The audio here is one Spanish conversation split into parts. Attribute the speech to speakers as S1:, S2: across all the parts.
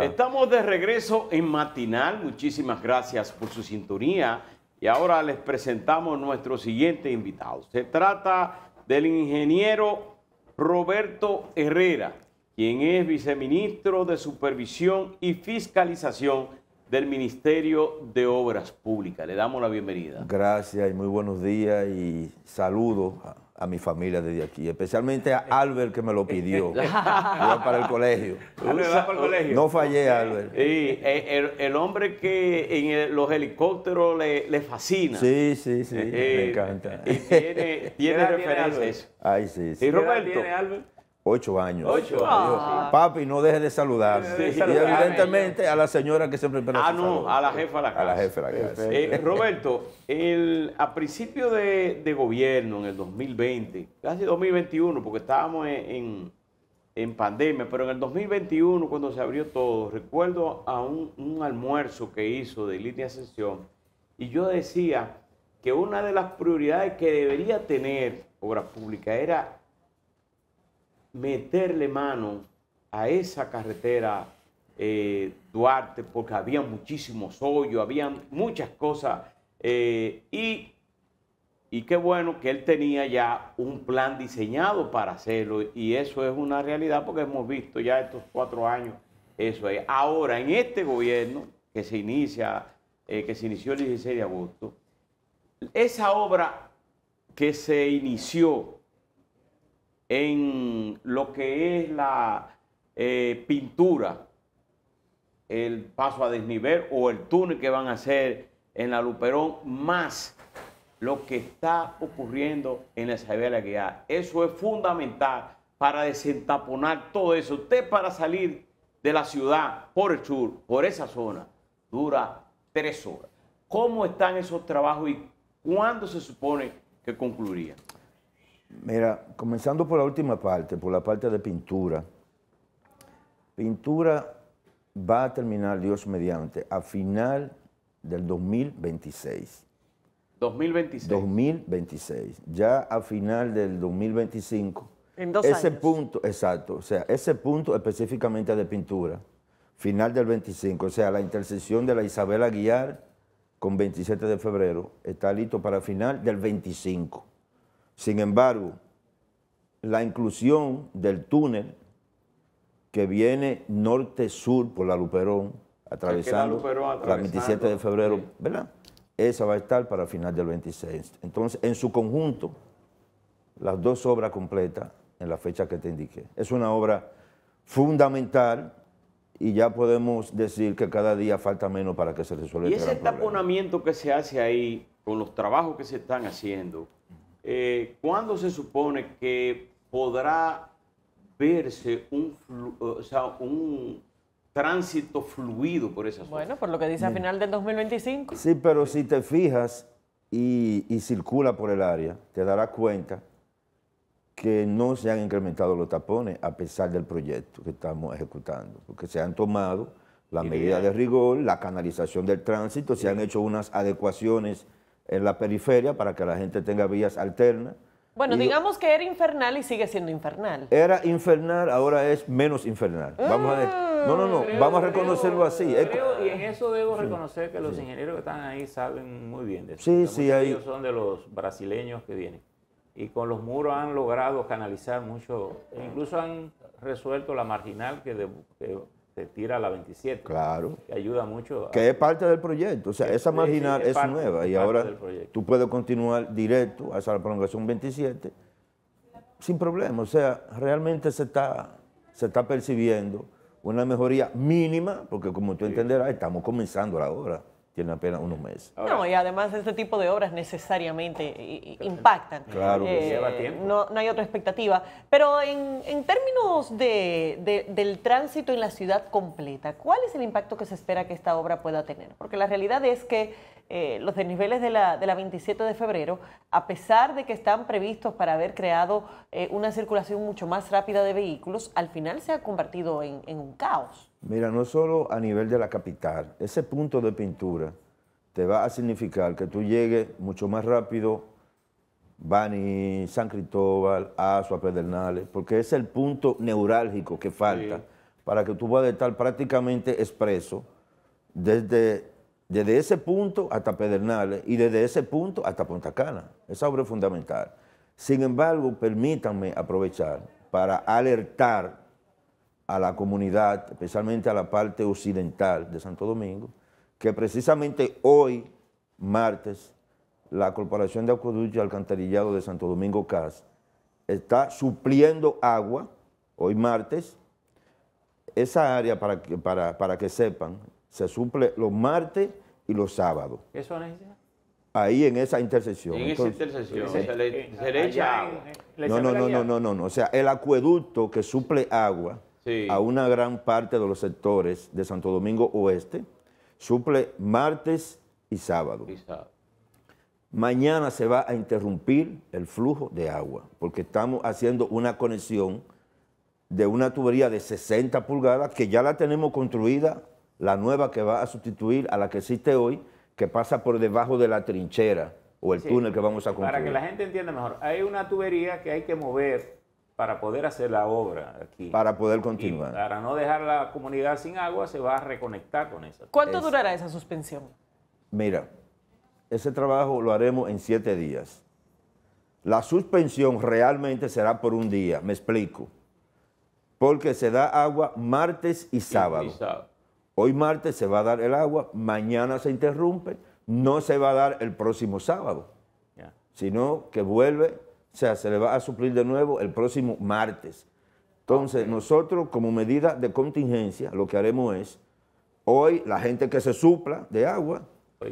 S1: Estamos de regreso en Matinal. Muchísimas gracias por su sintonía. Y ahora les presentamos nuestro siguiente invitado. Se trata del ingeniero Roberto Herrera, quien es viceministro de Supervisión y Fiscalización del Ministerio de Obras Públicas. Le damos la bienvenida.
S2: Gracias y muy buenos días y saludos a mi familia desde aquí, especialmente a eh, Albert que me lo eh, pidió eh, para el colegio. Para el colegio. No fallé, Albert.
S1: Y el, hombre que en los helicópteros le, fascina. Sí,
S2: sí, sí, me encanta. Y tiene,
S1: tiene referencia
S2: Ay, sí, sí. ¿Y Roberto? ¿Tiene Albert? Ocho años. Ocho ah. años. Papi, no deje de saludar. y evidentemente a la señora que siempre Ah, no, a la jefa la casa. A la jefa la casa. Eh, Roberto,
S1: el, a principio de, gobierno, en el 2020, casi 2021, porque estábamos en, en, pandemia, pero en el 2021, cuando se abrió todo, recuerdo a un, almuerzo que hizo de Línea sesión y yo decía que una de las prioridades que debería tener obra pública era meterle mano a esa carretera eh, Duarte, porque había muchísimos hoyos, había muchas cosas. Eh, y, y qué bueno que él tenía ya un plan diseñado para hacerlo. Y eso es una realidad porque hemos visto ya estos cuatro años eso es. Ahora, en este gobierno que se inicia, eh, que se inició el 16 de agosto, esa obra que se inició en lo que es la eh, pintura, el paso a desnivel o el túnel que van a hacer en la Luperón, más lo que está ocurriendo en la Isabel Guía. Eso es fundamental para desentaponar todo eso. Usted para salir de la ciudad por el sur, por esa zona, dura tres horas. ¿Cómo están esos trabajos y cuándo se supone que concluirían?
S2: Mira, comenzando por la última parte, por la parte de pintura. Pintura va a terminar, Dios mediante, a final del 2026. 2026. 2026. Ya a final del 2025. En dos ese punto, exacto, o sea, ese punto específicamente de pintura, final del 25, o sea, la intercesión de la Isabel Aguiar con 27 de febrero, está listo para final del 25. Sin embargo, la inclusión del túnel que viene norte-sur por la Luperón, atravesando, la 27 de febrero, ¿verdad? Esa va a estar para el final del 26. Entonces, en su conjunto, las dos obras completas en la fecha que te indiqué. Es una obra fundamental y ya podemos decir que cada día falta menos para que se resuelva. Y este ese
S1: taponamiento que se hace ahí, con los trabajos que se están haciendo, eh, ¿cuándo se supone que podrá verse un, tránsito fluido por esa zona?
S3: Bueno, por lo que dice a final del 2025.
S2: Sí, pero si te fijas y, y circula por el área, te darás cuenta que no se han incrementado los tapones a pesar del proyecto que estamos ejecutando, porque se han tomado las medidas de rigor, la canalización del tránsito, se han hecho unas adecuaciones en la periferia para que la gente tenga vías alternas.
S3: Bueno, digamos que era infernal y sigue siendo infernal.
S2: Era infernal, ahora es menos infernal. vamos a mm, No, no, no, vamos a reconocerlo así.
S4: y en eso debo reconocer que los ingenieros que están ahí saben muy bien de eso. Sí, sí, hay... Ellos son de los brasileños que vienen. Y con los muros han logrado canalizar mucho, e incluso han resuelto la marginal que se tira a la 27. Claro. Que ayuda mucho. Que
S2: es parte del proyecto. O sea, esa marginal es, nueva. Y ahora tú puedes continuar directo a esa prolongación 27 sin problema. O sea, realmente se está, se está percibiendo una mejoría mínima, porque como tú entenderás, estamos comenzando la obra tiene apenas unos meses. no,
S3: y además este tipo de obras necesariamente impactan. Claro, que eh, lleva tiempo. No, hay otra expectativa. Pero en, términos del tránsito en la ciudad completa, ¿cuál es el impacto que se espera que esta obra pueda tener? Porque la realidad es que eh, los desniveles de la, de 27 de febrero, a pesar de que están previstos para haber creado eh, una circulación mucho más rápida de vehículos, al final se ha convertido en, en un caos.
S2: Mira, no solo a nivel de la capital, ese punto de pintura te va a significar que tú llegues mucho más rápido Bani, San Cristóbal, Azua, Pedernales, porque es el punto neurálgico que falta para que tú puedas estar prácticamente expreso desde, desde ese punto hasta Pedernales y desde ese punto hasta Punta Cana. Esa obra es fundamental. Sin embargo, permítanme aprovechar para alertar a la comunidad, especialmente a la parte occidental de Santo Domingo, que precisamente hoy, martes, la Corporación de Acueducto y Alcantarillado de Santo Domingo CAS está supliendo agua, hoy martes, esa área, para que, para, que sepan, se suple los martes y los sábados.
S4: ¿Eso necesita?
S2: Ahí en esa intersección. En esa intersección, se,
S4: le, agua.
S1: No, no, no, no,
S2: no, no, o sea, el acueducto que suple agua a una gran parte de los sectores de Santo Domingo Oeste, suple martes y sábado. Mañana se va a interrumpir el flujo de agua, porque estamos haciendo una conexión de una tubería de 60 pulgadas que ya la tenemos construida, la nueva que va a sustituir a la que existe hoy, que pasa por debajo de la trinchera o el túnel que vamos a construir. Para que la
S4: gente entienda mejor, hay una tubería que hay que mover para
S2: poder hacer la obra aquí. Para poder continuar. para
S4: no dejar la comunidad sin agua, se va a
S3: reconectar con eso. ¿Cuánto durará esa suspensión?
S2: Mira, ese trabajo lo haremos en siete días. La suspensión realmente será por un día, me explico. Porque se da agua martes y sábado. Hoy martes se va a dar el agua, mañana se interrumpe, no se va a dar el próximo sábado, sino que vuelve o sea, se le va a suplir de nuevo el próximo martes. Entonces, nosotros como medida de contingencia, lo que haremos es, hoy la gente que se supla de agua,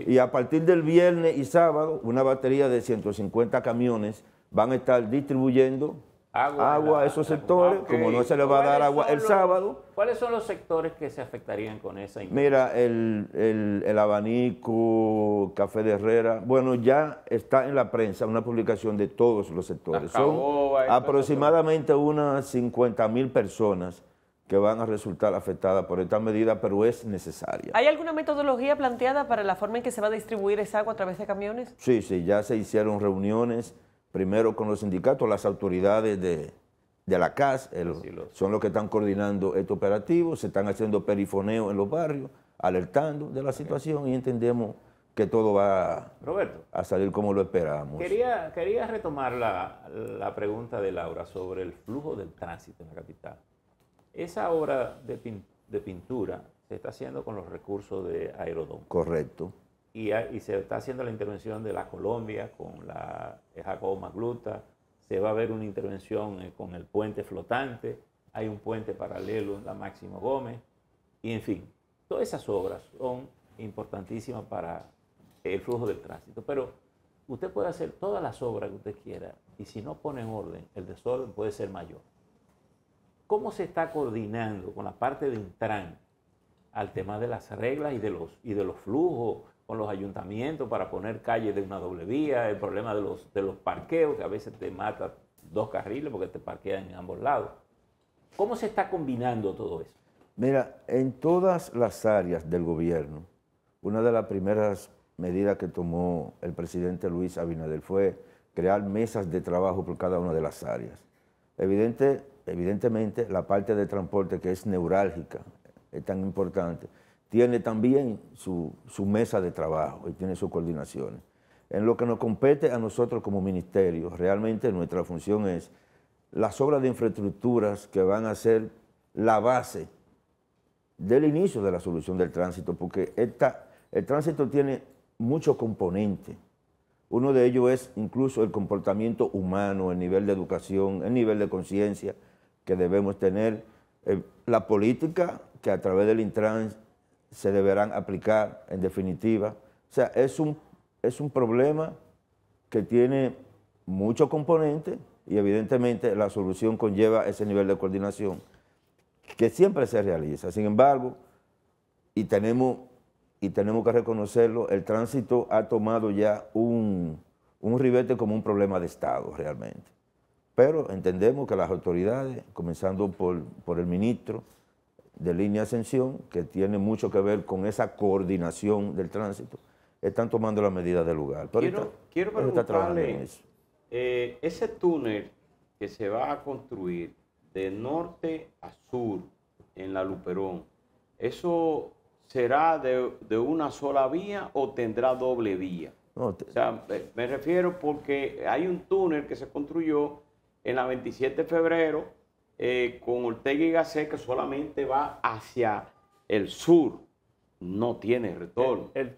S2: y a partir del viernes y sábado, una batería de 150 camiones van a estar distribuyendo agua, a esos sectores, como no se le va a dar agua el sábado.
S4: ¿Cuáles son los sectores que se afectarían con esa?
S2: Mira, el, el, el, abanico, Café de Herrera, bueno, ya está en la prensa una publicación de todos los sectores. son aproximadamente unas 50 mil personas que van a resultar afectadas por esta medida, pero es necesaria.
S3: ¿Hay alguna metodología planteada para la forma en que se va a distribuir esa agua a través de camiones?
S2: Sí, sí, ya se hicieron reuniones primero con los sindicatos, las autoridades de, la CAS, son los que están coordinando este operativo, se están haciendo perifoneo en los barrios, alertando de la situación y entendemos que todo va a salir como lo esperamos.
S4: Quería, quería retomar la, pregunta de Laura sobre el flujo del tránsito en la capital. Esa obra de, de pintura se está haciendo con los recursos de Aerodón.
S2: Correcto
S4: y, se está haciendo la intervención de la Colombia con la eh, Jacobo Magluta, se va a ver una intervención eh, con el puente flotante, hay un puente paralelo en la Máximo Gómez, y en fin, todas esas obras son importantísimas para el flujo del tránsito, pero usted puede hacer todas las obras que usted quiera y si no pone en orden, el desorden puede ser mayor. ¿Cómo se está coordinando con la parte de Intran al tema de las reglas y de los, y de los flujos con los ayuntamientos para poner calles de una doble vía, el problema de los, de los parqueos, que a veces te mata dos carriles porque te parquean en ambos lados. ¿Cómo se está combinando todo eso?
S2: Mira, en todas las áreas del gobierno, una de las primeras medidas que tomó el presidente Luis Abinader fue crear mesas de trabajo por cada una de las áreas. Evidente, evidentemente, la parte de transporte que es neurálgica, es tan importante, tiene también su, mesa de trabajo y tiene sus coordinaciones. En lo que nos compete a nosotros como ministerio, realmente nuestra función es las obras de infraestructuras que van a ser la base del inicio de la solución del tránsito, porque esta, el tránsito tiene muchos componentes. Uno de ellos es incluso el comportamiento humano, el nivel de educación, el nivel de conciencia que debemos tener, eh, la política que a través del Intran se deberán aplicar en definitiva. O sea, es un, es un problema que tiene muchos componentes y evidentemente la solución conlleva ese nivel de coordinación que siempre se realiza. Sin embargo, y tenemos, y tenemos que reconocerlo, el tránsito ha tomado ya un, ribete como un problema de Estado realmente. Pero entendemos que las autoridades, comenzando por, por el ministro, de línea Ascensión, que tiene mucho que ver con esa coordinación del tránsito, están tomando las medidas del lugar. Pero quiero, quiero preguntarle,
S1: eh, ese túnel que se va a construir de norte a sur en la Luperón, ¿eso será de, una sola vía o tendrá doble vía? me refiero porque hay un túnel que se construyó en la 27 de febrero, con Ortega y Gasset que solamente va hacia el sur, no tiene retorno.
S4: el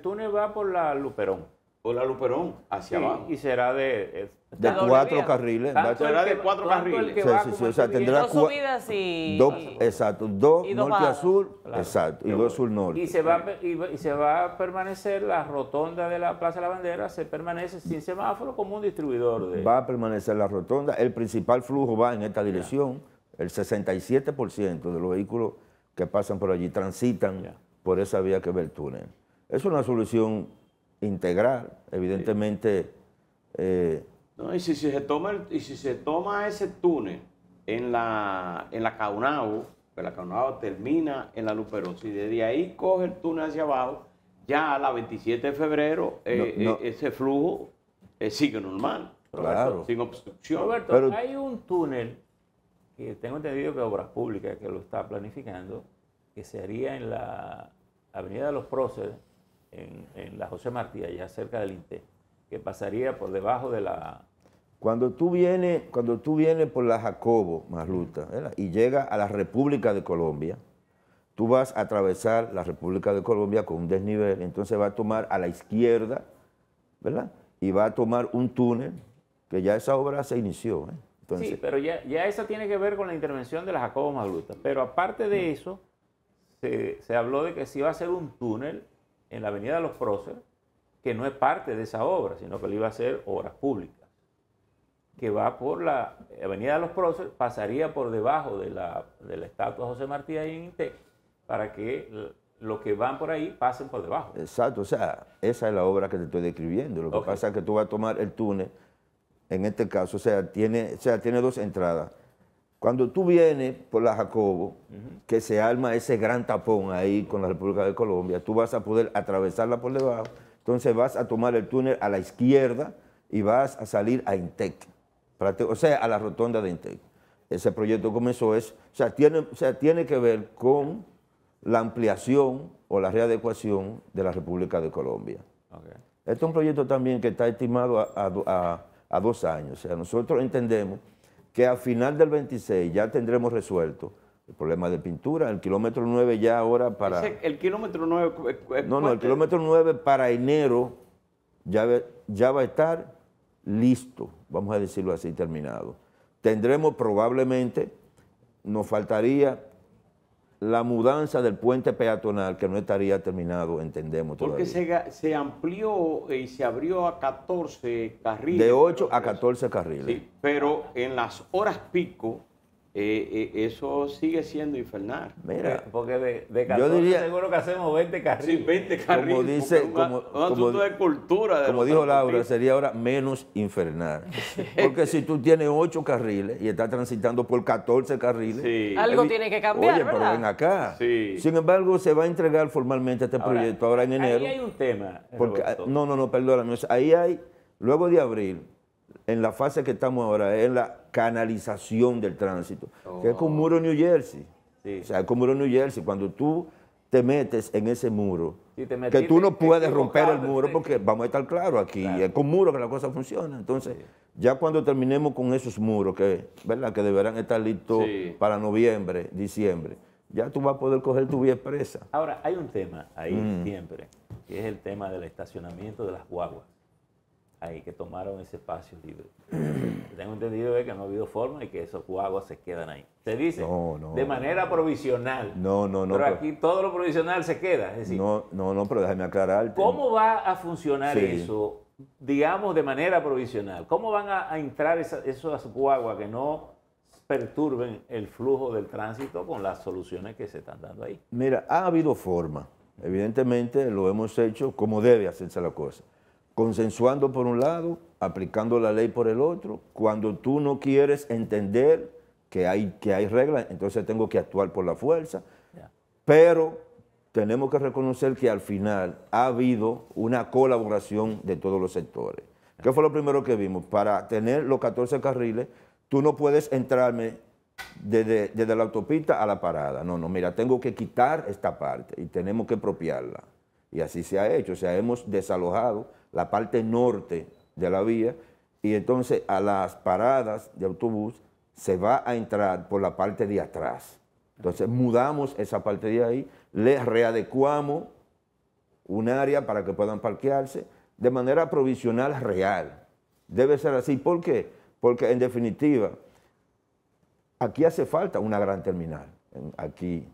S4: túnel va por la Luperón. Hola Luperón, hacia abajo. Y será de, eh,
S2: de, cuatro carriles. Será de cuatro carriles. o sea, tendrá dos subidas y, exacto, dos, norte a sur, exacto, y dos sur norte. Y se,
S4: va, a permanecer la rotonda de la Plaza de la Bandera, se permanece sin semáforo como un distribuidor. Va
S2: a permanecer la rotonda, el principal flujo va en esta dirección, el 67% de los vehículos que pasan por allí transitan por esa vía que ve el Es una solución integral. Evidentemente. Eh,
S1: no, y si, se toma y si se toma ese túnel en la, en la Caunao, que pues la Caunao termina en la Luperón. y desde ahí coge el túnel hacia abajo, ya a la 27 de febrero eh, eh, ese flujo sigue normal. sin
S4: obstrucción. Roberto, hay un túnel que tengo entendido que Obras Públicas que lo está planificando, que sería en la Avenida de los Próceres, en, la José Martí, allá cerca del INTE, que pasaría por debajo de la...
S2: Cuando tú vienes, cuando tú vienes por la Jacobo, Masluta y llega a la República de Colombia, tú vas a atravesar la República de Colombia con un desnivel, entonces va a tomar a la izquierda, ¿verdad? Y va a tomar un túnel, que ya esa obra se inició. ¿eh? sí, pero
S4: ya, ya esa tiene que ver con la intervención de la Jacobo Magluta. Pero aparte de mm. eso, se, se habló de que si va a ser un túnel en la Avenida de los Próceres, que no es parte de esa obra, sino que le iba a ser obras públicas, que va por la Avenida de los Próceres, pasaría por debajo de la, de estatua José Martí ahí en para que los que van por ahí pasen por debajo.
S2: Exacto, o sea, esa es la obra que te estoy describiendo. Lo que pasa es que tú vas a tomar el túnel, en este caso, o sea, tiene, o sea, tiene dos entradas cuando tú vienes por la Jacobo, que se arma ese gran tapón ahí con la República de Colombia, tú vas a poder atravesarla por debajo, entonces vas a tomar el túnel a la izquierda y vas a salir a Intec, o sea, a la rotonda de Intec. Ese proyecto comenzó, es, o, sea, tiene, o sea, tiene que ver con la ampliación o la readecuación de la República de Colombia. Este es un proyecto también que está estimado a, a dos años. O sea, nosotros entendemos que a final del 26 ya tendremos resuelto el problema de pintura, el kilómetro 9 ya ahora para...
S1: el kilómetro 9... Eh, no, no, el kilómetro 9
S2: para enero ya, ya va a estar listo, vamos a decirlo así, terminado. Tendremos probablemente, nos faltaría la mudanza del puente peatonal, que no estaría terminado, entendemos todavía. Porque
S1: se, se, amplió y se abrió a
S2: 14 carriles. De 8 a 14 carriles.
S1: pero en las horas pico, eh, eh, eso sigue siendo infernal. Mira, eh, porque de, de 14 yo diría,
S4: seguro que hacemos 20 carriles. Sí, 20 carriles. Como dice, como,
S2: un asunto de cultura. como dijo Laura, sería ahora menos infernal. porque si tú tienes 8 carriles y estás transitando por 14 carriles. Algo tiene que cambiar, Oye, pero ven acá. Sí. Sin embargo, se va a entregar formalmente este proyecto ahora en enero. Ahí hay un tema. Ah, no, no, no, perdóname. ahí hay, luego de abril, en la fase que estamos ahora, es la canalización del tránsito, que es con muro New Jersey. Sí. O sea, es con muro New Jersey. Cuando tú te metes en ese muro,
S4: que tú no puedes romper el
S2: muro, porque vamos a estar claros aquí, es con muro que la cosa funciona. Entonces, ya cuando terminemos con esos muros, que, ¿verdad? que deberán estar listos para noviembre, diciembre, ya tú vas a poder coger tu vía expresa. Ahora, hay un tema ahí mm.
S4: siempre, que es el tema del estacionamiento de las guaguas ahí que tomaron ese espacio libre. Tengo entendido que no ha habido forma y que esos cuaguas se quedan ahí.
S2: Se dice no, no,
S4: de manera provisional.
S2: No, no, no. Pero, aquí
S4: todo lo provisional se queda.
S2: Es no, no, no, pero déjame aclarar. ¿Cómo
S4: va a funcionar eso, digamos, de manera provisional? ¿Cómo van a, entrar esas esos cuaguas que no perturben el flujo del tránsito con las soluciones que se están dando ahí?
S2: Mira, ha habido forma. Evidentemente lo hemos hecho como debe hacerse la cosa consensuando por un lado, aplicando la ley por el otro. Cuando tú no quieres entender que hay, que hay reglas, entonces tengo que actuar por la fuerza. Pero tenemos que reconocer que al final ha habido una colaboración de todos los sectores. ¿Qué fue lo primero que vimos? Para tener los 14 carriles, tú no puedes entrarme desde, desde la autopista a la parada. No, no, mira, tengo que quitar esta parte y tenemos que apropiarla. Y así se ha hecho, o sea, hemos desalojado la parte norte de la vía, y entonces a las paradas de autobús se va a entrar por la parte de atrás. Entonces mudamos esa parte de ahí, les readecuamos un área para que puedan parquearse de manera provisional real. Debe ser así. ¿Por qué? Porque en definitiva, aquí hace falta una gran terminal, aquí,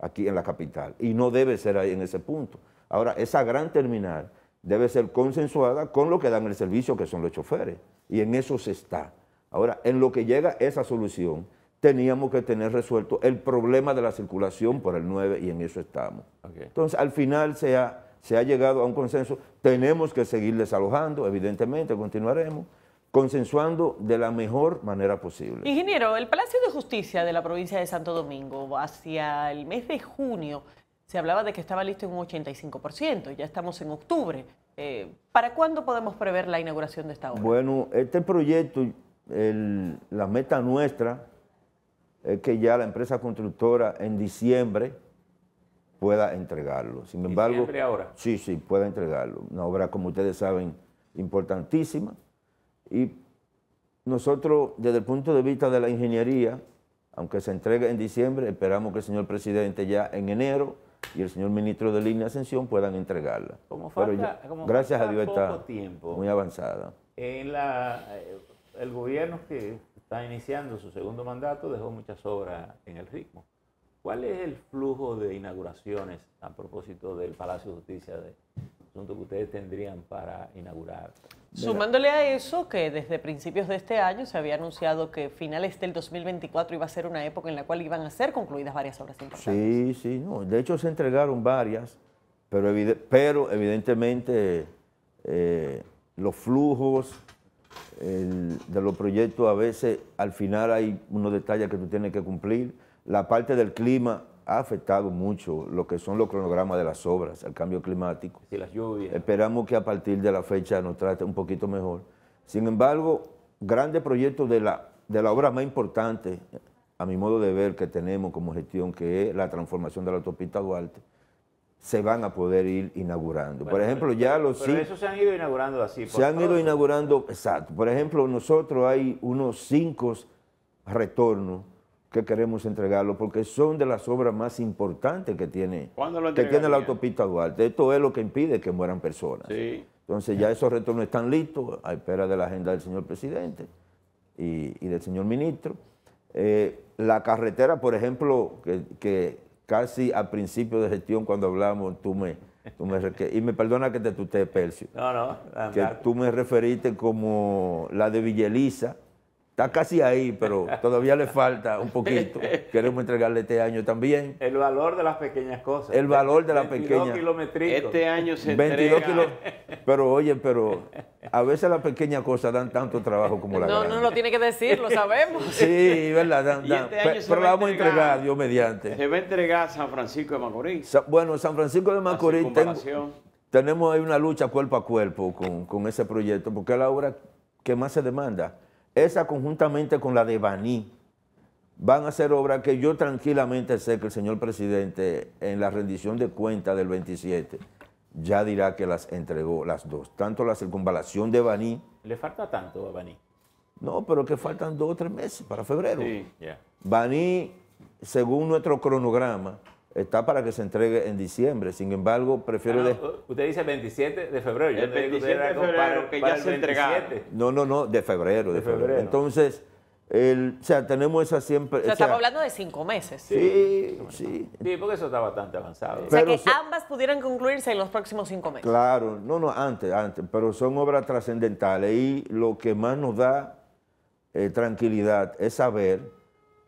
S2: aquí en la capital, y no debe ser ahí en ese punto. Ahora, esa gran terminal debe ser consensuada con lo que dan el servicio, que son los choferes. Y en eso se está. Ahora, en lo que llega esa solución, teníamos que tener resuelto el problema de la circulación por el 9 y en eso estamos. Entonces, al final se ha llegado a un consenso. Tenemos que seguir desalojando, evidentemente, continuaremos consensuando de la mejor manera posible.
S3: Ingeniero, el Palacio de Justicia de la provincia de Santo Domingo hacia el mes de junio se hablaba de que estaba listo en un 85%, ya estamos en octubre. Eh, ¿Para cuándo podemos prever la inauguración de esta obra?
S2: Bueno, este proyecto, la meta nuestra es que ya la empresa constructora en diciembre pueda entregarlo. Sin embargo, ¿Diciembre ahora? Sí, sí, pueda entregarlo. Una obra, como ustedes saben, importantísima. Y nosotros, desde el punto de vista de la ingeniería, aunque se entregue en diciembre, esperamos que el señor presidente ya en enero y el señor ministro de Línea Ascensión puedan entregarla. Como gracias a Dios está muy avanzada.
S4: Eh, el gobierno que está iniciando su segundo mandato dejó muchas obras en el ritmo. ¿Cuál es el flujo de inauguraciones a propósito del Palacio de Justicia de asunto que ustedes tendrían para inaugurar?
S2: Sumándole
S3: a eso que desde principios de este año se había anunciado que finales del 2024 iba a ser una época en la cual iban a ser concluidas varias obras
S2: importantes. Sí, sí, no. de hecho se entregaron varias, pero, pero evidentemente eh, los flujos de los proyectos a veces al final hay unos detalles que tú tienes que cumplir. La parte del clima ha afectado mucho lo que son los cronogramas de las obras, el cambio climático. Y las lluvias. Esperamos que a partir de la fecha nos trate un poquito mejor. Sin embargo, grandes proyectos de la, de la obra más importante, a mi modo de ver, que tenemos como gestión, que es la transformación de la autopista Duarte, se van a poder ir inaugurando. por ejemplo, ya los... Pero eso
S4: se han ido inaugurando así. se han ido
S2: inaugurando, exacto. Por ejemplo, nosotros hay unos cinco retornos que queremos entregarlo, porque son de las obras más importantes que tiene, que tiene la autopista Duarte. Esto es lo que impide que mueran personas. Sí. Entonces ya esos retornos están listos a espera de la agenda del señor presidente y, del señor ministro. Eh, la carretera, por ejemplo, que, casi al principio de gestión cuando hablamos, tú me, y me perdona que te tutee, Percio,
S3: no, no, que
S2: tú me referiste como la de Villeliza, Está casi ahí, pero todavía le falta un poquito. Queremos entregarle este año también.
S4: El valor de las pequeñas cosas.
S2: El valor de las pequeñas.
S4: Este
S3: año se
S2: 22 entrega. Pero oye, pero a veces las pequeñas cosas dan tanto trabajo como la no, No,
S3: no lo tiene que decir, lo sabemos.
S2: Sí, verdad. Este pero, la vamos a entregar, Dios mediante. Se va a
S1: entregar San
S2: Francisco de Macorís. bueno, San Francisco de Macorís tenemos ahí una lucha cuerpo a cuerpo con, con ese proyecto, porque es la obra que más se demanda. Esa conjuntamente con la de Baní van a ser obras que yo tranquilamente sé que el señor presidente en la rendición de cuentas del 27 ya dirá que las entregó las dos, tanto la circunvalación de Baní.
S4: ¿Le falta tanto a Baní?
S2: No, pero que faltan dos o tres meses para febrero. Sí, Baní, según nuestro cronograma, está para que se entregue en diciembre. Sin embargo, prefiero... Ah,
S4: usted dice 27 de febrero. Yo el 27 de febrero que ya se entregaba.
S2: No, no, no, de febrero. De, febrero. Entonces, el, o sea, tenemos esa siempre... O sea, estamos
S3: hablando de cinco meses. Sí, sí. Sí, porque eso está bastante avanzado. o sea, que ambas pudieran concluirse en los próximos cinco meses.
S2: Claro, no, no, antes, antes. Pero son obras trascendentales y lo que más nos da eh, tranquilidad es saber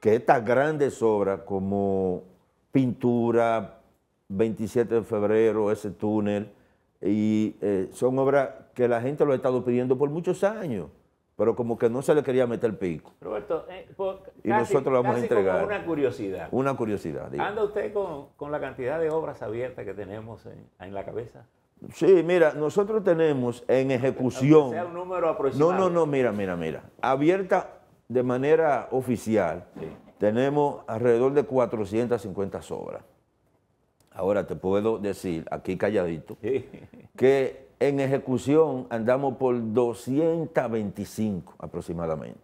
S2: que estas grandes obras como pintura, 27 de febrero, ese túnel, y eh, son obras que la gente lo ha estado pidiendo por muchos años, pero como que no se le quería meter el pico.
S4: Roberto, eh, y nosotros lo vamos a entregar. una curiosidad.
S2: Una curiosidad. ¿Anda
S4: usted con, la cantidad de obras abiertas que tenemos en, en la cabeza?
S2: Sí, mira, nosotros tenemos en ejecución. Sea un
S4: número aproximado. No, no, no,
S2: mira, mira, mira. Abierta de manera oficial. Sí tenemos alrededor de 450 obras. Ahora te puedo decir, aquí calladito, que en ejecución andamos por 225 aproximadamente.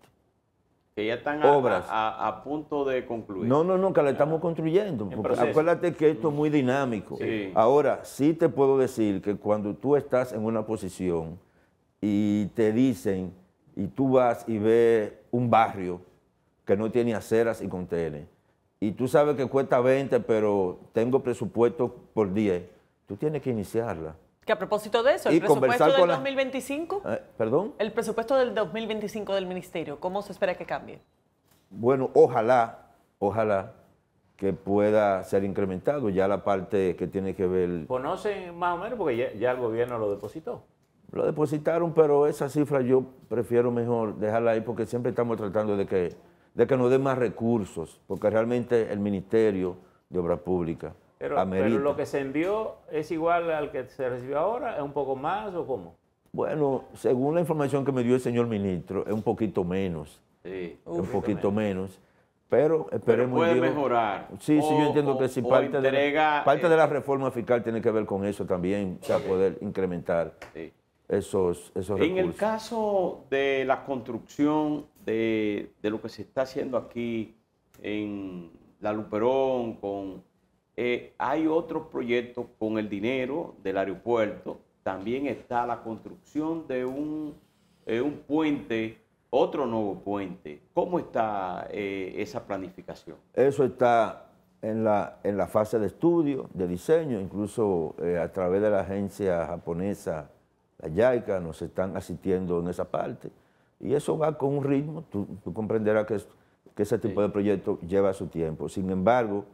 S1: Que ya están A, punto de concluir. No,
S2: no, no, que la estamos ah. construyendo. acuérdate que esto es muy dinámico. Ahora, sí te puedo decir que cuando tú estás en una posición y te dicen, y tú vas y ves un barrio que no tiene aceras y contiene. Y tú sabes que cuesta 20, pero tengo presupuesto por 10. Tú tienes que iniciarla.
S3: Que a propósito de eso, el presupuesto del 2025.
S2: Eh, ¿Perdón?
S3: El presupuesto del 2025 del ministerio, ¿cómo se espera que cambie?
S2: Bueno, ojalá, ojalá que pueda ser incrementado ya la parte que tiene que ver.
S4: ¿Conocen más o menos? Porque ya el gobierno lo depositó.
S2: Lo depositaron, pero esa cifra yo prefiero mejor dejarla ahí porque siempre estamos tratando de que de que nos dé más recursos, porque realmente el Ministerio de Obras Públicas pero, lo
S4: que se envió es igual al que se recibió ahora, es un poco más o cómo?
S2: Bueno, según la información que me dio el señor ministro, es un poquito menos. Sí, un, poquito, menos. Pero esperemos. Pero puede mejorar. Sí, sí, yo entiendo que si Parte, de, la, parte eh, de la reforma fiscal tiene que ver con eso también, o sea, poder incrementar esos, recursos. En el
S1: caso de la construcción de, lo que se está haciendo aquí en La Luperón, con, eh, hay otros proyectos con el dinero del aeropuerto, también está la construcción de un, eh, puente, otro nuevo puente. ¿Cómo está eh, esa planificación?
S2: Eso está en la, fase de estudio, de diseño, incluso a través de la agencia japonesa, la JICA, nos están asistiendo en esa parte. Y eso va con un ritmo, tú, comprenderás que, ese tipo de proyecto lleva su tiempo. Sin embargo,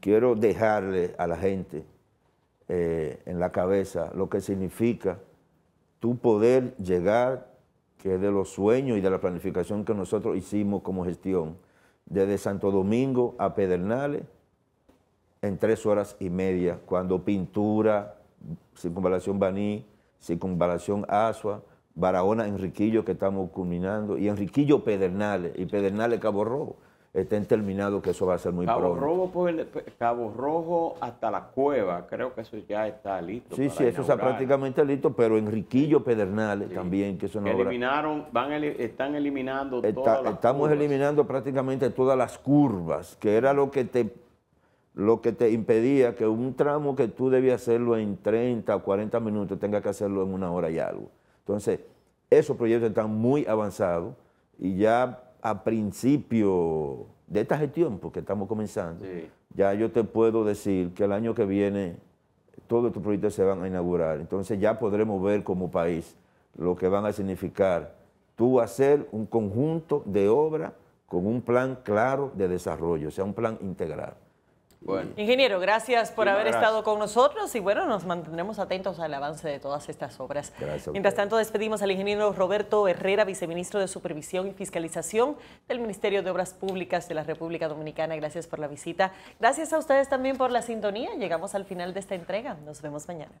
S2: quiero dejarle a la gente eh, en la cabeza lo que significa tu poder llegar, que de los sueños y de la planificación que nosotros hicimos como gestión, desde Santo Domingo a Pedernales, en tres horas y media, cuando pintura, circunvalación Baní, circunvalación Asua, Barahona, Enriquillo, que estamos culminando, y Enriquillo, Pedernales, y Pedernales, Cabo Rojo. Estén terminados, que eso va a ser muy Cabo pronto.
S1: Pues, Cabo Rojo hasta la cueva, creo que eso ya está listo. Sí, sí, eso está prácticamente
S2: listo, pero Enriquillo, Pedernales también, que eso no
S1: van, están eliminando todas Estamos
S2: eliminando prácticamente todas las curvas, que era lo que te lo que te impedía que un tramo que tú debías hacerlo en 30 o 40 minutos tenga que hacerlo en una hora y algo. Entonces, esos proyectos están muy avanzados y ya a principio de esta gestión, porque estamos comenzando, ya yo te puedo decir que el año que viene todos estos proyectos se van a inaugurar. Entonces ya podremos ver como país lo que van a significar tú hacer un conjunto de obras con un plan claro de desarrollo, o sea, un plan integral. Bueno.
S3: Ingeniero, gracias por haber estado con nosotros y bueno, nos mantendremos atentos al avance de todas estas obras. Gracias, Mientras tanto, despedimos al ingeniero Roberto Herrera, viceministro de Supervisión y Fiscalización del Ministerio de Obras Públicas de la República Dominicana. Gracias por la visita. Gracias a ustedes también por la sintonía. Llegamos al final de esta entrega. Nos vemos mañana.